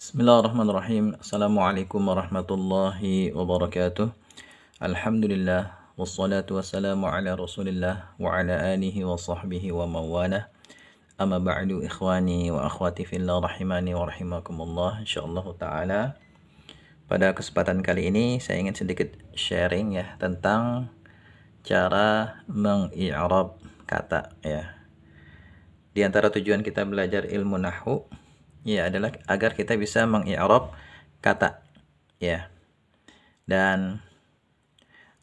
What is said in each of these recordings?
Bismillahirrahmanirrahim. Assalamualaikum warahmatullahi wabarakatuh. Alhamdulillah. Wassalatu wassalamu ala rasulillah wa ala alihi wa sahbihi wa mawalah. Amma ba'du ikhwani wa akhwati fillah rahimani wa rahimakumullah. InsyaAllah ta'ala. Pada kesempatan kali ini saya ingin sedikit sharing ya tentang cara mengi'rab kata ya. Di antara tujuan kita belajar ilmu nahu ya adalah agar kita bisa mengi'rab kata ya. Dan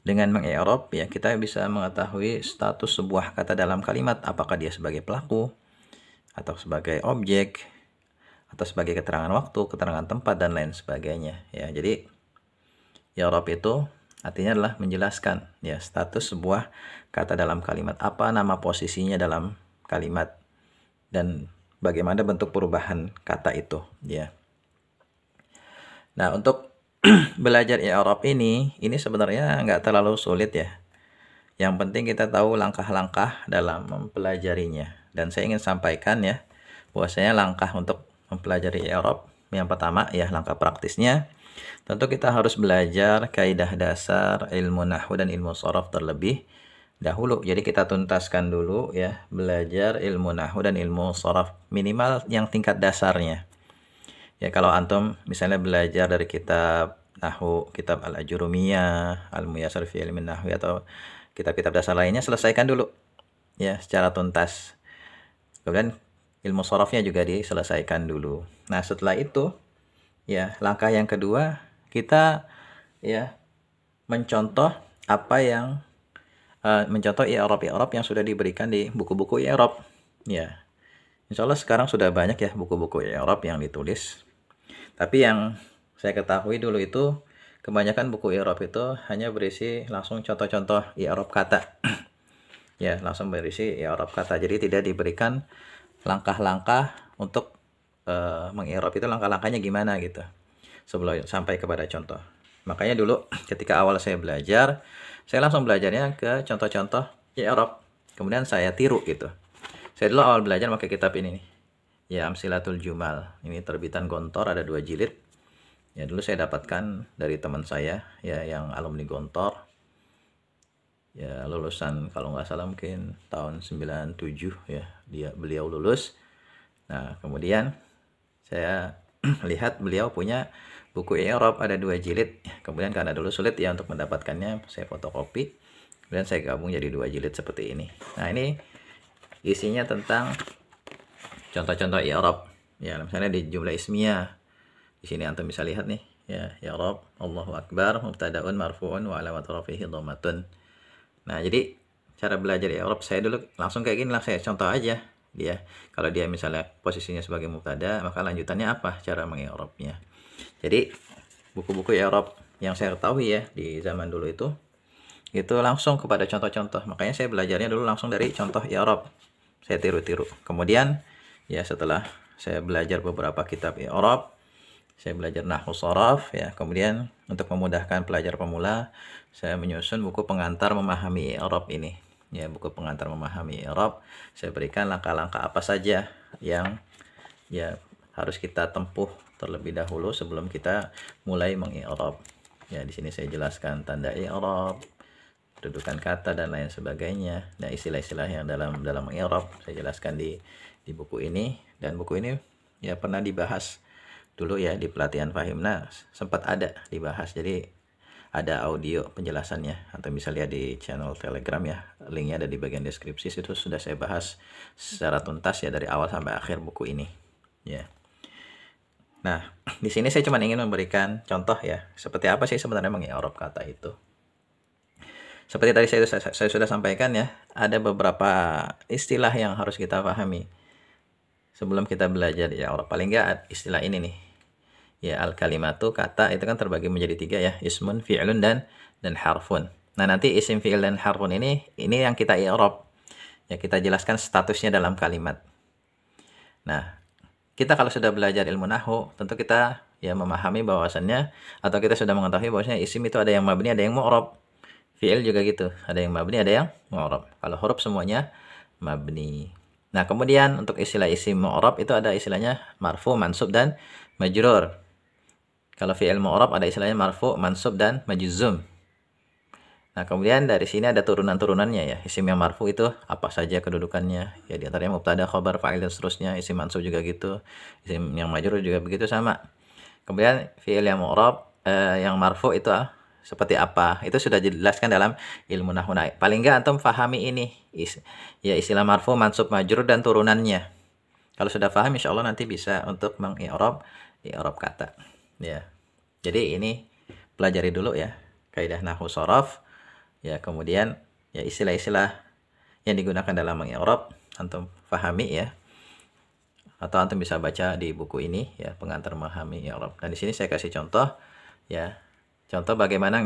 dengan mengi'rab ya kita bisa mengetahui status sebuah kata dalam kalimat apakah dia sebagai pelaku atau sebagai objek atau sebagai keterangan waktu, keterangan tempat dan lain sebagainya ya. Jadi i'rab itu artinya adalah menjelaskan ya status sebuah kata dalam kalimat apa nama posisinya dalam kalimat dan bagaimana bentuk perubahan kata itu ya. Nah untuk belajar i'rab ini ini sebenarnya nggak terlalu sulit ya. Yang penting kita tahu langkah-langkah dalam mempelajarinya dan saya ingin sampaikan ya bahwasanya langkah untuk mempelajari i'rab yang pertama ya langkah praktisnya tentu kita harus belajar kaidah dasar ilmu nahwu dan ilmu sorof terlebih dahulu. Jadi kita tuntaskan dulu ya belajar ilmu nahu dan ilmu soraf minimal yang tingkat dasarnya. Ya kalau antum misalnya belajar dari kitab nahu, kitab al ajurumiyah, al muyasar fi ilmin nahu atau kitab-kitab dasar lainnya selesaikan dulu ya secara tuntas. Kemudian ilmu sorafnya juga diselesaikan dulu. Nah setelah itu ya langkah yang kedua kita ya mencontoh apa yang Eh, mencontoh i'rab i'rab yang sudah diberikan di buku-buku i'rab. Ya. Insya Allah sekarang sudah banyak ya buku-buku i'rab yang ditulis. Tapi yang saya ketahui dulu itu kebanyakan buku i'rab itu hanya berisi langsung contoh-contoh i'rab kata. ya, langsung berisi i'rab kata. Jadi tidak diberikan langkah-langkah untuk uh, eh, mengirop itu langkah-langkahnya gimana gitu sebelum sampai kepada contoh. Makanya dulu ketika awal saya belajar saya langsung belajarnya ke contoh-contoh ya Arab kemudian saya tiru gitu saya dulu awal belajar pakai kitab ini nih ya Amsilatul Jumal ini terbitan Gontor ada dua jilid ya dulu saya dapatkan dari teman saya ya yang alumni Gontor ya lulusan kalau nggak salah mungkin tahun 97 ya dia beliau lulus nah kemudian saya lihat beliau punya buku Arab ada dua jilid. Kemudian karena dulu sulit ya untuk mendapatkannya, saya fotokopi. Kemudian saya gabung jadi dua jilid seperti ini. Nah ini isinya tentang contoh-contoh Arab. Ya misalnya di jumlah ismia, Di sini antum bisa lihat nih. Ya, ya Rob, Allahu Akbar, mubtadaun marfuun wa alamat rafihi Nah, jadi cara belajar ya Rob saya dulu langsung kayak gini lah saya contoh aja dia kalau dia misalnya posisinya sebagai mubtada maka lanjutannya apa cara mengi'rabnya jadi buku-buku i'rab yang saya ketahui ya di zaman dulu itu itu langsung kepada contoh-contoh makanya saya belajarnya dulu langsung dari contoh i'rab saya tiru-tiru kemudian ya setelah saya belajar beberapa kitab i'rab saya belajar nahwu sharaf ya kemudian untuk memudahkan pelajar pemula saya menyusun buku pengantar memahami i'rab ini ya buku pengantar memahami ya Rob saya berikan langkah-langkah apa saja yang ya harus kita tempuh terlebih dahulu sebelum kita mulai mengi'rab. Ya, di sini saya jelaskan tanda i'rab, dudukan kata dan lain sebagainya. Nah, istilah-istilah yang dalam dalam i'rab saya jelaskan di di buku ini dan buku ini ya pernah dibahas dulu ya di pelatihan Fahimna sempat ada dibahas. Jadi ada audio penjelasannya atau bisa lihat di channel telegram ya linknya ada di bagian deskripsi itu sudah saya bahas secara tuntas ya dari awal sampai akhir buku ini ya nah di sini saya cuma ingin memberikan contoh ya seperti apa sih sebenarnya mengiorop kata itu seperti tadi saya, saya, saya sudah sampaikan ya ada beberapa istilah yang harus kita pahami sebelum kita belajar ya orang paling nggak istilah ini nih ya al kalimatu kata itu kan terbagi menjadi tiga ya ismun fi'lun dan dan harfun nah nanti isim fi'il dan harfun ini ini yang kita i'rab ya kita jelaskan statusnya dalam kalimat nah kita kalau sudah belajar ilmu nahu tentu kita ya memahami bahwasannya atau kita sudah mengetahui bahwasanya isim itu ada yang mabni ada yang mu'rab fi'il juga gitu ada yang mabni ada yang mu'rab kalau huruf semuanya mabni nah kemudian untuk istilah isim mu'rab itu ada istilahnya marfu mansub dan majrur kalau fi'il mu'rab ada istilahnya marfu, mansub dan majuzum. Nah, kemudian dari sini ada turunan-turunannya ya. Isim yang marfu itu apa saja kedudukannya? Ya di antaranya mubtada, khobar, fa'il dan seterusnya. Isim mansub juga gitu. Isim yang majur juga begitu sama. Kemudian fi'il yang mu'rab eh, yang marfu itu ah, seperti apa? Itu sudah dijelaskan dalam ilmu nahwu. Paling enggak antum fahami ini. Is, ya istilah marfu, mansub, majur dan turunannya. Kalau sudah paham insya Allah nanti bisa untuk meng-i'rab, i'rab kata ya jadi ini pelajari dulu ya kaidah nahu sorof ya kemudian ya istilah-istilah yang digunakan dalam mengi'rab antum fahami ya atau antum bisa baca di buku ini ya pengantar memahami i'rab dan nah, di sini saya kasih contoh ya contoh bagaimana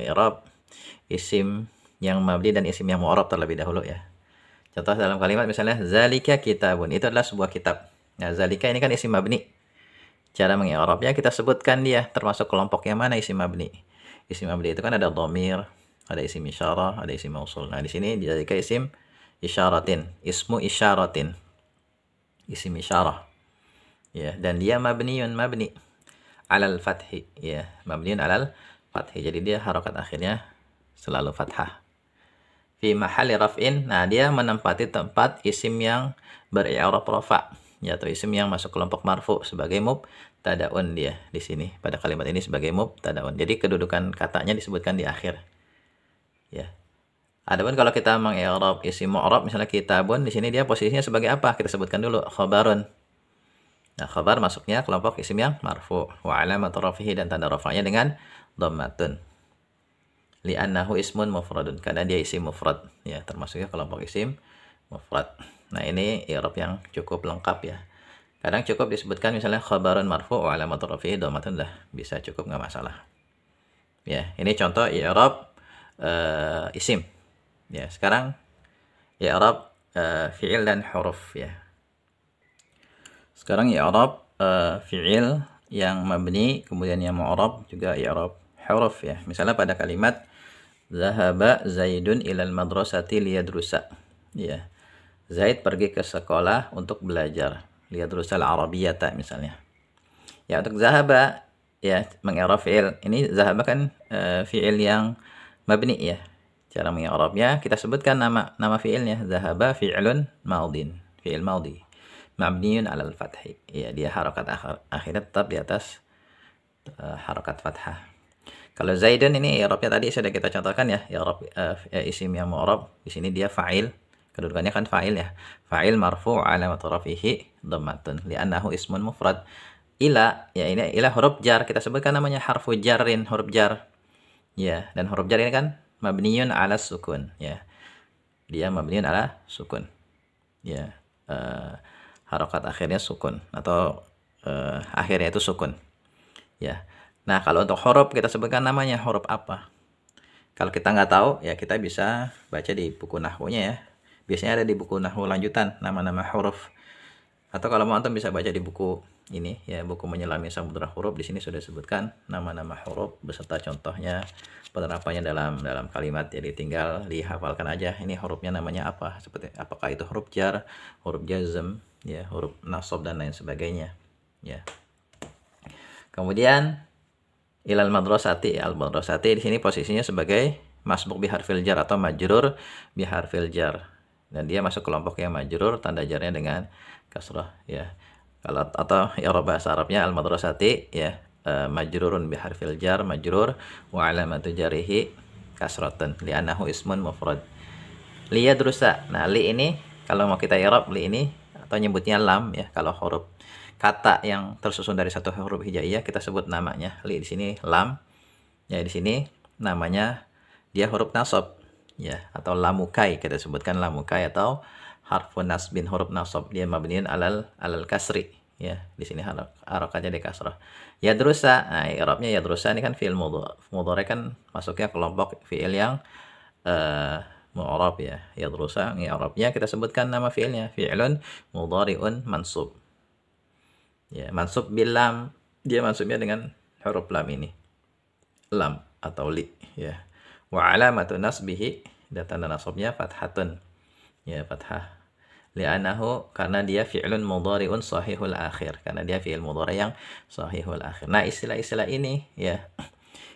i'rab isim yang mabni dan isim yang mu'rab terlebih dahulu ya contoh dalam kalimat misalnya zalika kitabun itu adalah sebuah kitab nah zalika ini kan isim mabni Cara mengi'rabnya kita sebutkan dia termasuk kelompok yang mana isim mabni. Isim mabni itu kan ada dhamir, ada isim isyarah, ada isim mausul. Nah, di sini dijadikan isim isyaratin, ismu isyaratin. Isim isyarah. Ya, dan dia mabniun mabni alal fathi, ya, mabniun alal fathi. Jadi dia harokat akhirnya selalu fathah fi mahali raf'in. Nah, dia menempati tempat isim yang beri'rab rafa ya atau isim yang masuk kelompok marfu sebagai mub tadaun dia di sini pada kalimat ini sebagai mub tadaun. Jadi kedudukan katanya disebutkan di akhir. Ya. ada pun kalau kita mengi'rab isim mu'rab misalnya kita kitabun di sini dia posisinya sebagai apa? Kita sebutkan dulu khabarun. Nah, khabar masuknya kelompok isim yang marfu wa alamat rafihi dan tanda rafa'nya dengan dhammatun. Li'annahu ismun mufradun karena dia isim mufrad ya termasuknya kelompok isim mufrad. Nah, ini i'rab yang cukup lengkap ya. Kadang cukup disebutkan misalnya khabarun marfu wa alamat rafi'i dhammatun dah bisa cukup nggak masalah. Ya, ini contoh i'rab uh, isim. Ya, sekarang i'rab uh, fi'il dan huruf ya. Sekarang i'rab uh, fi'il yang mabni kemudian yang mu'rab juga i'rab huruf ya. Misalnya pada kalimat zahaba zaidun ilal madrasati liyadrusa. Ya. Zaid pergi ke sekolah untuk belajar. Lihat Rusal Arabiyata misalnya. Ya untuk zahaba ya mengira fi'il. Ini zahaba kan e, fi'il yang mabni ya. Cara mengira kita sebutkan nama nama fi'ilnya zahaba fi'lun maudin. Fi'il maudi. Mabniun 'alal fathi. Ya dia harokat akhir, akhirnya tetap di atas e, harokat fathah. Kalau Zaidun ini arabnya tadi sudah kita contohkan ya, arab uh, eh, isim yang mu'rab. Di sini dia fa'il kedudukannya kan fa'il ya fa'il marfu alamat rafihi dhammatun li'annahu ismun mufrad ila ya ini ila huruf jar kita sebutkan namanya harfu jarin huruf jar ya dan huruf jar ini kan mabniun ala sukun ya dia mabniun ala sukun ya uh, harokat akhirnya sukun atau uh, akhirnya itu sukun ya nah kalau untuk huruf kita sebutkan namanya huruf apa kalau kita nggak tahu ya kita bisa baca di buku nahwunya ya biasanya ada di buku nahwu lanjutan nama-nama huruf atau kalau mau antum bisa baca di buku ini ya buku menyelami samudra huruf di sini sudah sebutkan nama-nama huruf beserta contohnya penerapannya dalam dalam kalimat jadi tinggal dihafalkan aja ini hurufnya namanya apa seperti apakah itu huruf jar huruf jazm ya huruf nasab dan lain sebagainya ya kemudian ilal madrasati al madrasati di sini posisinya sebagai masbuk biharfil jar atau majrur biharfil jar dan dia masuk kelompok yang majrur tanda jarnya dengan kasroh ya kalau atau ya bahasa Arabnya al madrasati ya uh, majrurun bi harfil jar majrur wa alamatu jarihi kasratan li anahu ismun mufrad li yadrusa nah li ini kalau mau kita i'rab ya li ini atau nyebutnya lam ya kalau huruf kata yang tersusun dari satu huruf hijaiyah kita sebut namanya li di sini lam ya di sini namanya dia huruf nasab ya atau lamukai kita sebutkan lamukai atau harfu bin huruf nasab dia mabniin alal alal kasri ya di sini harokatnya di kasrah ya drusa nah i'rabnya ya drusa ini kan fi'il mudhari mudhari kan masuknya kelompok fi'il yang uh, mu'rab ya ya drusa i'rabnya kita sebutkan nama fi'ilnya fi'lun mudhari'un mansub ya mansub bilam dia mansubnya dengan huruf lam ini lam atau li ya wa alamatun nasbihi dan tanda nasabnya fathatun ya fathah li'anahu karena dia fi'lun mudhari'un sahihul akhir karena dia fi'il mudhari yang sahihul akhir nah istilah-istilah ini ya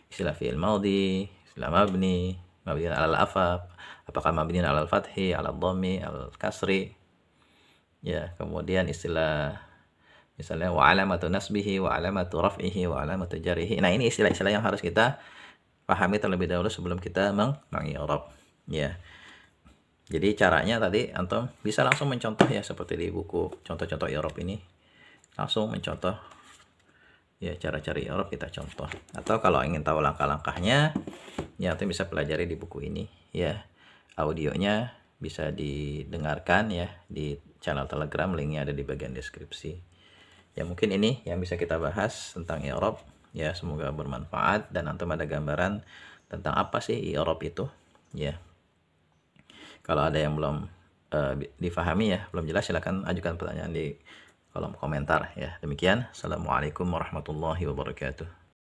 istilah fi'il maudi istilah mabni mabni al afab apakah mabni al fathi al dhammi al kasri ya kemudian istilah misalnya wa alamatu nasbihi wa alamatu raf'ihi wa alamatu jarihi nah ini istilah-istilah yang harus kita pahami terlebih dahulu sebelum kita meng mengirup ya. Jadi caranya tadi antum bisa langsung mencontoh ya seperti di buku contoh-contoh irup ini. Langsung mencontoh ya cara cari irup kita contoh. Atau kalau ingin tahu langkah-langkahnya ya antum bisa pelajari di buku ini ya. Audionya bisa didengarkan ya di channel Telegram linknya ada di bagian deskripsi. Ya mungkin ini yang bisa kita bahas tentang i'rab ya semoga bermanfaat dan antum ada gambaran tentang apa sih i'rab itu ya kalau ada yang belum uh, difahami ya belum jelas silahkan ajukan pertanyaan di kolom komentar ya demikian assalamualaikum warahmatullahi wabarakatuh